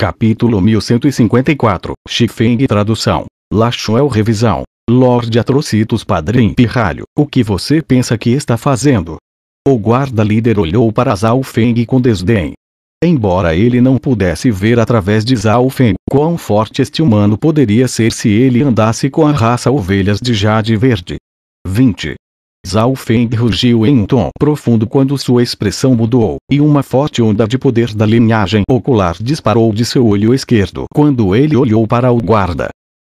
Capítulo 1154. Shifeng Tradução. Lachuel Revisão. Lorde Atrocitos Padrim Pirralho, o que você pensa que está fazendo? O guarda-líder olhou para Zhao Feng com desdém. Embora ele não pudesse ver através de Zhao Feng, quão forte este humano poderia ser se ele andasse com a raça Ovelhas de Jade Verde. 20. Zhao Feng rugiu em um tom profundo quando sua expressão mudou, e uma forte onda de poder da linhagem ocular disparou de seu olho esquerdo quando ele olhou para o guarda.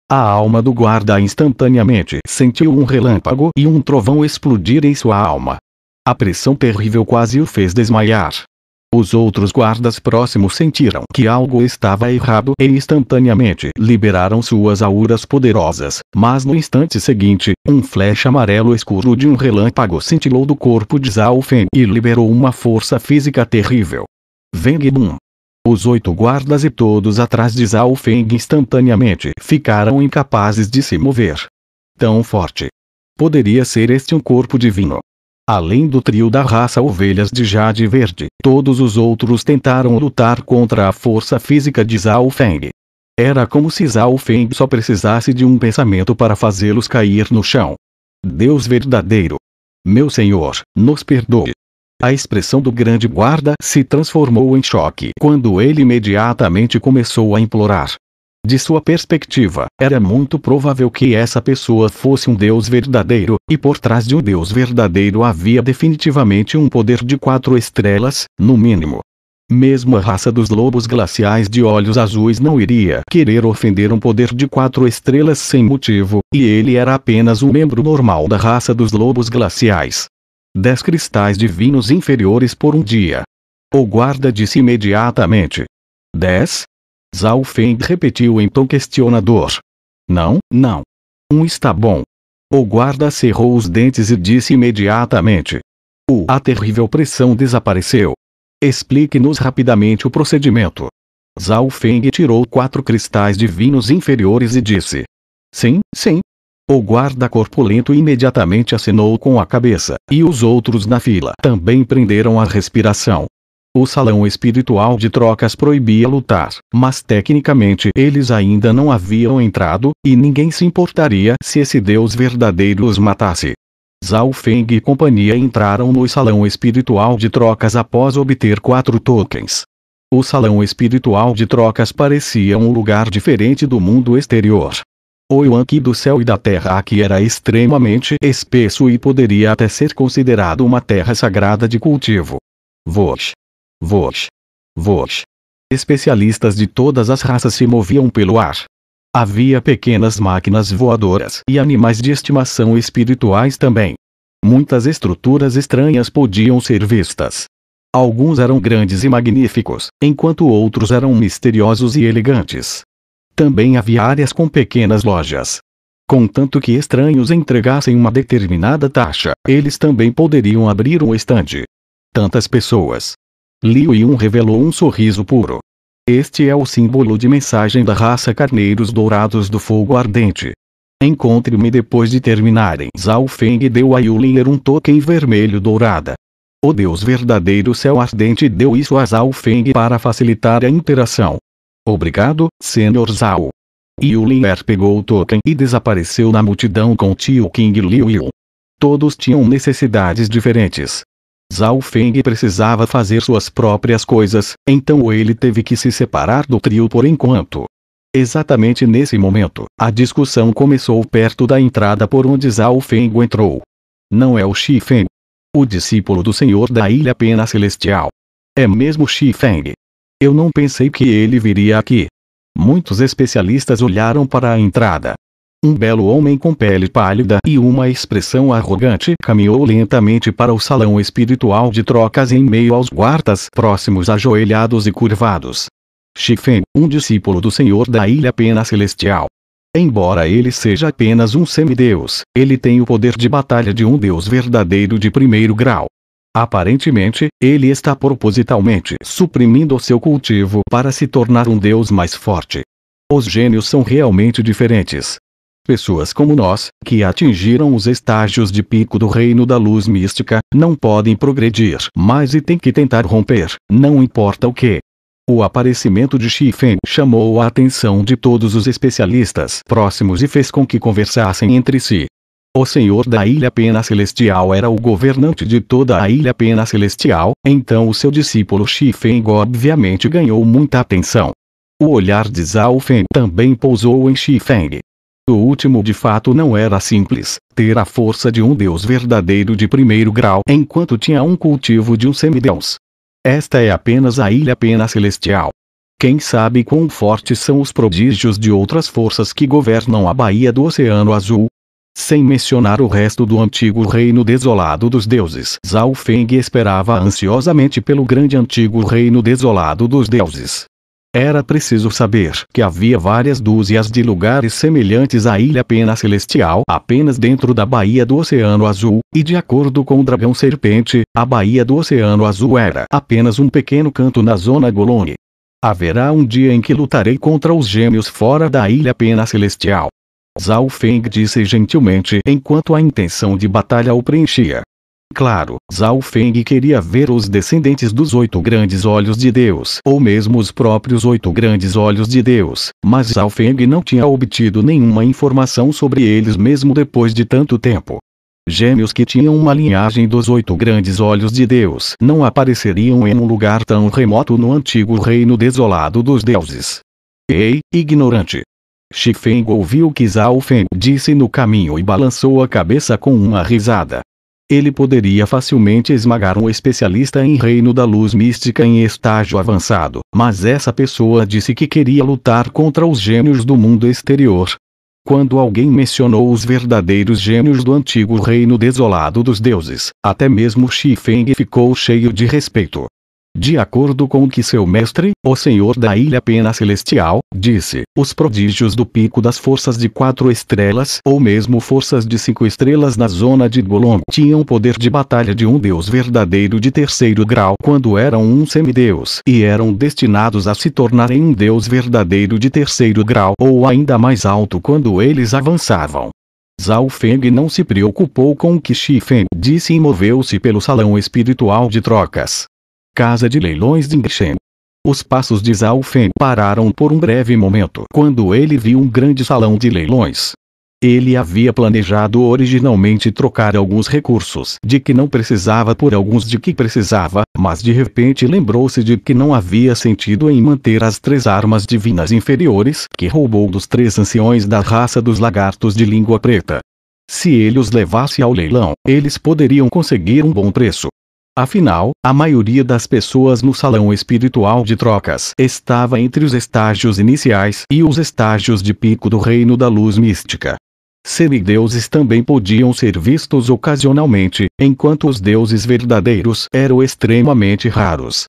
A alma do guarda instantaneamente sentiu um relâmpago e um trovão explodir em sua alma. A pressão terrível quase o fez desmaiar. Os outros guardas próximos sentiram que algo estava errado e instantaneamente liberaram suas auras poderosas, mas no instante seguinte, um flash amarelo escuro de um relâmpago cintilou do corpo de Zhao e liberou uma força física terrível. Veng Bum, os oito guardas e todos atrás de Zhao Feng instantaneamente ficaram incapazes de se mover. Tão forte. Poderia ser este um corpo divino. Além do trio da raça Ovelhas de Jade Verde, todos os outros tentaram lutar contra a força física de Zhao Feng. Era como se Zhao Feng só precisasse de um pensamento para fazê-los cair no chão. Deus verdadeiro. Meu Senhor, nos perdoe. A expressão do grande guarda se transformou em choque quando ele imediatamente começou a implorar. De sua perspectiva, era muito provável que essa pessoa fosse um Deus verdadeiro, e por trás de um Deus verdadeiro havia definitivamente um poder de quatro estrelas, no mínimo. Mesmo a raça dos lobos glaciais de olhos azuis não iria querer ofender um poder de quatro estrelas sem motivo, e ele era apenas um membro normal da raça dos lobos glaciais. Dez cristais divinos inferiores por um dia. O guarda disse imediatamente. Dez. Zhao Feng repetiu em então tom questionador. Não, não. Um está bom. O guarda cerrou os dentes e disse imediatamente. Uh, a terrível pressão desapareceu. Explique-nos rapidamente o procedimento. Zhao Feng tirou quatro cristais de vinhos inferiores e disse. Sim, sim. O guarda corpulento imediatamente acenou com a cabeça, e os outros na fila também prenderam a respiração, o salão espiritual de trocas proibia lutar, mas tecnicamente eles ainda não haviam entrado, e ninguém se importaria se esse deus verdadeiro os matasse. Zhao Feng e companhia entraram no salão espiritual de trocas após obter quatro tokens. O salão espiritual de trocas parecia um lugar diferente do mundo exterior. O Yuanqi do céu e da terra aqui era extremamente espesso e poderia até ser considerado uma terra sagrada de cultivo. Vosh Voz. Voz. Especialistas de todas as raças se moviam pelo ar. Havia pequenas máquinas voadoras e animais de estimação espirituais também. Muitas estruturas estranhas podiam ser vistas. Alguns eram grandes e magníficos, enquanto outros eram misteriosos e elegantes. Também havia áreas com pequenas lojas. Contanto que estranhos entregassem uma determinada taxa, eles também poderiam abrir um estande. Tantas pessoas, Liu Yun revelou um sorriso puro. Este é o símbolo de mensagem da raça Carneiros Dourados do Fogo Ardente. Encontre-me depois de terminarem. Zhao Feng deu a Yulier um token vermelho dourada. O Deus verdadeiro Céu Ardente deu isso a Zhao Feng para facilitar a interação. Obrigado, Senhor Zhao. Yulier pegou o token e desapareceu na multidão com Tio King Liu Yu. Todos tinham necessidades diferentes. Zhao Feng precisava fazer suas próprias coisas, então ele teve que se separar do trio por enquanto. Exatamente nesse momento, a discussão começou perto da entrada por onde Zhao Feng entrou. Não é o Xi Feng, o discípulo do Senhor da Ilha Pena Celestial. É mesmo Xi Feng. Eu não pensei que ele viria aqui. Muitos especialistas olharam para a entrada, um belo homem com pele pálida e uma expressão arrogante caminhou lentamente para o salão espiritual de trocas em meio aos guardas próximos ajoelhados e curvados. Shifen, um discípulo do Senhor da Ilha Pena Celestial. Embora ele seja apenas um semideus, ele tem o poder de batalha de um deus verdadeiro de primeiro grau. Aparentemente, ele está propositalmente suprimindo seu cultivo para se tornar um deus mais forte. Os gênios são realmente diferentes, Pessoas como nós, que atingiram os estágios de pico do reino da luz mística, não podem progredir mais e têm que tentar romper, não importa o que. O aparecimento de Feng chamou a atenção de todos os especialistas próximos e fez com que conversassem entre si. O senhor da Ilha Pena Celestial era o governante de toda a Ilha Pena Celestial, então o seu discípulo Feng obviamente ganhou muita atenção. O olhar de Zhao Feng também pousou em Feng. O último de fato não era simples, ter a força de um deus verdadeiro de primeiro grau enquanto tinha um cultivo de um semideus. Esta é apenas a ilha pena celestial. Quem sabe quão fortes são os prodígios de outras forças que governam a Baía do Oceano Azul? Sem mencionar o resto do antigo reino desolado dos deuses, Zhao Feng esperava ansiosamente pelo grande antigo reino desolado dos deuses. Era preciso saber que havia várias dúzias de lugares semelhantes à Ilha Pena Celestial apenas dentro da Baía do Oceano Azul, e de acordo com o Dragão Serpente, a Baía do Oceano Azul era apenas um pequeno canto na Zona Golone. Haverá um dia em que lutarei contra os gêmeos fora da Ilha Pena Celestial. Zhao Feng disse gentilmente enquanto a intenção de batalha o preenchia. Claro, Zhao Feng queria ver os descendentes dos oito grandes olhos de Deus ou mesmo os próprios oito grandes olhos de Deus, mas Zhao Feng não tinha obtido nenhuma informação sobre eles mesmo depois de tanto tempo. Gêmeos que tinham uma linhagem dos oito grandes olhos de Deus não apareceriam em um lugar tão remoto no antigo reino desolado dos deuses. Ei, ignorante! Xifeng ouviu o que Zhao Feng disse no caminho e balançou a cabeça com uma risada ele poderia facilmente esmagar um especialista em reino da luz mística em estágio avançado, mas essa pessoa disse que queria lutar contra os gênios do mundo exterior. Quando alguém mencionou os verdadeiros gênios do antigo reino desolado dos deuses, até mesmo Xifeng ficou cheio de respeito. De acordo com o que seu mestre, o senhor da Ilha Pena Celestial, disse, os prodígios do pico das forças de quatro estrelas ou mesmo forças de cinco estrelas na zona de Golom tinham poder de batalha de um deus verdadeiro de terceiro grau quando eram um semideus e eram destinados a se tornarem um deus verdadeiro de terceiro grau ou ainda mais alto quando eles avançavam. Zhao Feng não se preocupou com o que Shi Feng disse e moveu-se pelo salão espiritual de trocas casa de leilões de Ingresham. Os passos de Zalfen pararam por um breve momento quando ele viu um grande salão de leilões. Ele havia planejado originalmente trocar alguns recursos de que não precisava por alguns de que precisava, mas de repente lembrou-se de que não havia sentido em manter as três armas divinas inferiores que roubou dos três anciões da raça dos lagartos de língua preta. Se ele os levasse ao leilão, eles poderiam conseguir um bom preço, Afinal, a maioria das pessoas no salão espiritual de trocas estava entre os estágios iniciais e os estágios de pico do reino da luz mística. Semideuses também podiam ser vistos ocasionalmente, enquanto os deuses verdadeiros eram extremamente raros.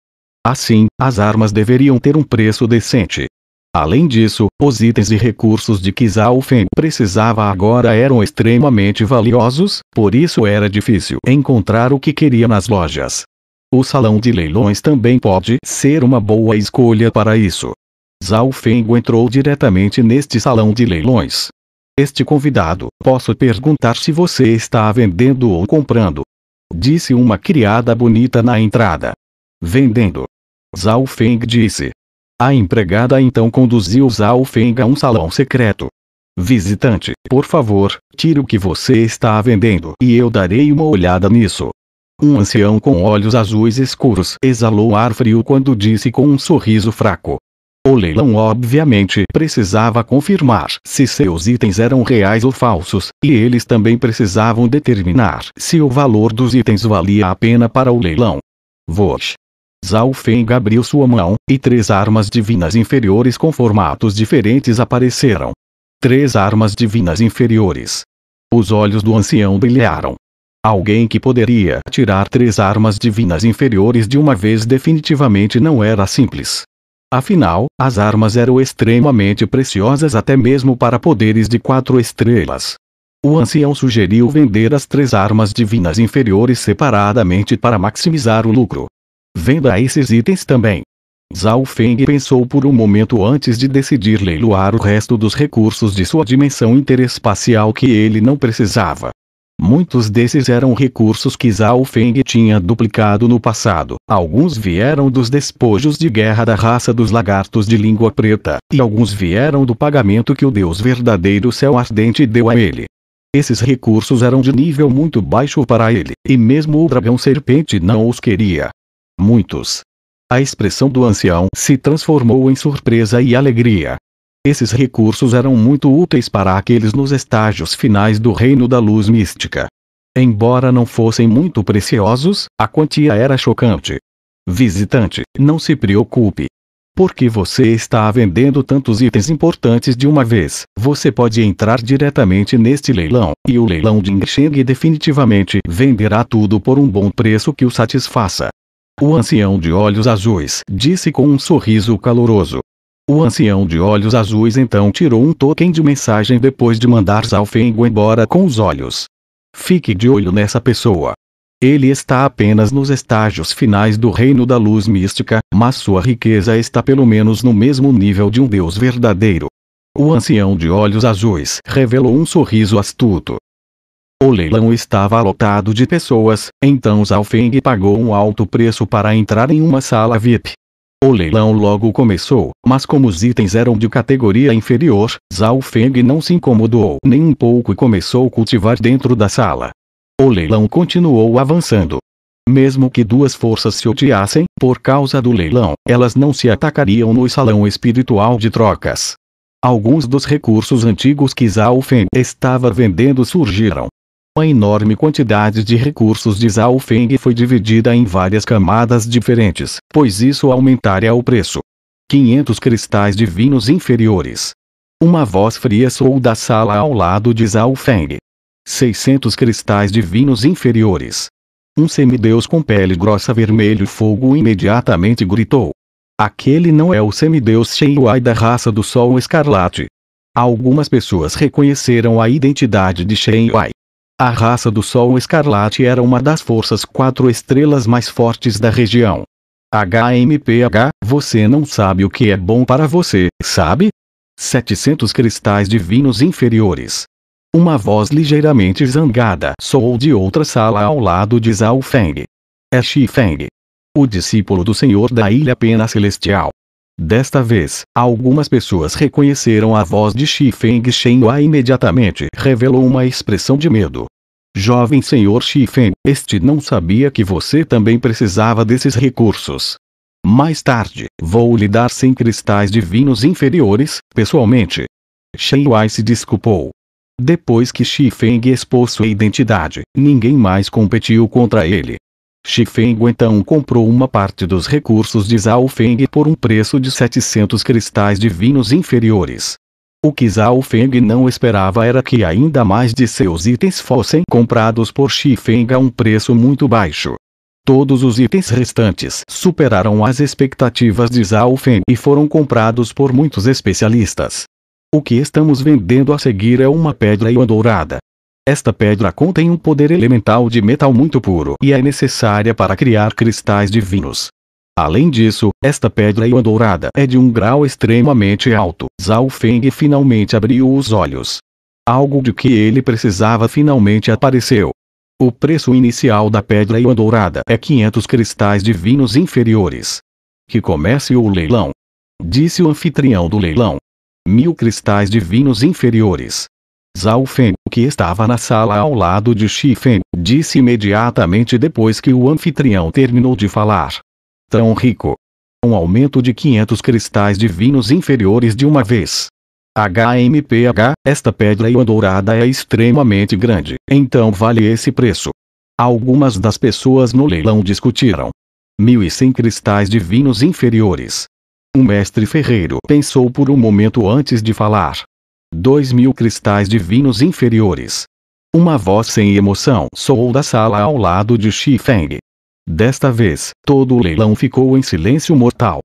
Assim, as armas deveriam ter um preço decente. Além disso, os itens e recursos de que Zhao precisava agora eram extremamente valiosos, por isso era difícil encontrar o que queria nas lojas. O salão de leilões também pode ser uma boa escolha para isso. Zhao entrou diretamente neste salão de leilões. Este convidado, posso perguntar se você está vendendo ou comprando? Disse uma criada bonita na entrada. Vendendo. Zhao Feng disse, a empregada então conduziu-os a um salão secreto. Visitante, por favor, tire o que você está vendendo e eu darei uma olhada nisso. Um ancião com olhos azuis escuros exalou ar frio quando disse com um sorriso fraco. O leilão obviamente precisava confirmar se seus itens eram reais ou falsos, e eles também precisavam determinar se o valor dos itens valia a pena para o leilão. Vosh Zalfen abriu sua mão, e três armas divinas inferiores com formatos diferentes apareceram. Três armas divinas inferiores. Os olhos do ancião brilharam. Alguém que poderia tirar três armas divinas inferiores de uma vez definitivamente não era simples. Afinal, as armas eram extremamente preciosas até mesmo para poderes de quatro estrelas. O ancião sugeriu vender as três armas divinas inferiores separadamente para maximizar o lucro. Venda esses itens também. Zhao Feng pensou por um momento antes de decidir leiloar o resto dos recursos de sua dimensão interespacial que ele não precisava. Muitos desses eram recursos que Zhao Feng tinha duplicado no passado. Alguns vieram dos despojos de guerra da raça dos lagartos de língua preta, e alguns vieram do pagamento que o Deus verdadeiro Céu Ardente deu a ele. Esses recursos eram de nível muito baixo para ele, e mesmo o dragão serpente não os queria muitos. A expressão do ancião se transformou em surpresa e alegria. Esses recursos eram muito úteis para aqueles nos estágios finais do reino da luz mística. Embora não fossem muito preciosos, a quantia era chocante. Visitante, não se preocupe. Porque você está vendendo tantos itens importantes de uma vez, você pode entrar diretamente neste leilão, e o leilão de Ngsheng definitivamente venderá tudo por um bom preço que o satisfaça. O ancião de olhos azuis disse com um sorriso caloroso. O ancião de olhos azuis então tirou um token de mensagem depois de mandar Zalfengo embora com os olhos. Fique de olho nessa pessoa. Ele está apenas nos estágios finais do reino da luz mística, mas sua riqueza está pelo menos no mesmo nível de um deus verdadeiro. O ancião de olhos azuis revelou um sorriso astuto. O leilão estava lotado de pessoas, então Zhao Feng pagou um alto preço para entrar em uma sala VIP. O leilão logo começou, mas como os itens eram de categoria inferior, Zhao Feng não se incomodou nem um pouco e começou a cultivar dentro da sala. O leilão continuou avançando. Mesmo que duas forças se odiassem, por causa do leilão, elas não se atacariam no salão espiritual de trocas. Alguns dos recursos antigos que Zhao Feng estava vendendo surgiram, uma enorme quantidade de recursos de Zhao Feng foi dividida em várias camadas diferentes, pois isso aumentaria o preço. 500 cristais de vinhos inferiores. Uma voz fria soou da sala ao lado de Zhao Feng. 600 cristais de vinhos inferiores. Um semideus com pele grossa vermelho fogo imediatamente gritou. Aquele não é o semideus Shenhuai da raça do Sol Escarlate. Algumas pessoas reconheceram a identidade de Shenhuai. A raça do Sol Escarlate era uma das forças quatro estrelas mais fortes da região. HMPH, você não sabe o que é bom para você, sabe? 700 cristais divinos inferiores. Uma voz ligeiramente zangada soou de outra sala ao lado de Zhao Feng. É Shi Feng. O discípulo do Senhor da Ilha Pena Celestial. Desta vez, algumas pessoas reconheceram a voz de Shi Feng Shenhua imediatamente revelou uma expressão de medo. Jovem senhor Shifen, este não sabia que você também precisava desses recursos. Mais tarde, vou lhe dar 100 cristais divinos inferiores, pessoalmente. Shen Wai se desculpou. Depois que Feng expôs sua identidade, ninguém mais competiu contra ele. Feng então comprou uma parte dos recursos de Zhao Feng por um preço de 700 cristais divinos inferiores. O que Zhao Feng não esperava era que ainda mais de seus itens fossem comprados por Xifeng a um preço muito baixo. Todos os itens restantes superaram as expectativas de Zhao Feng e foram comprados por muitos especialistas. O que estamos vendendo a seguir é uma pedra uma dourada. Esta pedra contém um poder elemental de metal muito puro e é necessária para criar cristais divinos. Além disso, esta pedra dourada é de um grau extremamente alto. Zhao Feng finalmente abriu os olhos. Algo de que ele precisava finalmente apareceu. O preço inicial da pedra dourada é 500 cristais divinos inferiores. Que comece o leilão. Disse o anfitrião do leilão. Mil cristais divinos inferiores. Zhao Feng, que estava na sala ao lado de Xi Feng, disse imediatamente depois que o anfitrião terminou de falar tão rico. Um aumento de 500 cristais divinos inferiores de uma vez. HMPH, esta pedra dourada é extremamente grande, então vale esse preço. Algumas das pessoas no leilão discutiram. 1.100 cristais divinos inferiores. O mestre ferreiro pensou por um momento antes de falar. 2.000 cristais divinos inferiores. Uma voz sem emoção soou da sala ao lado de Xi Feng. Desta vez, todo o leilão ficou em silêncio mortal.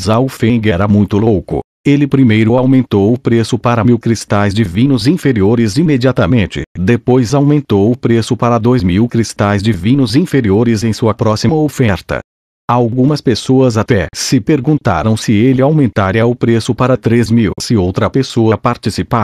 Zhao Feng era muito louco. Ele primeiro aumentou o preço para mil cristais de vinhos inferiores imediatamente, depois aumentou o preço para dois mil cristais de vinhos inferiores em sua próxima oferta. Algumas pessoas até se perguntaram se ele aumentaria o preço para 3 mil se outra pessoa participasse.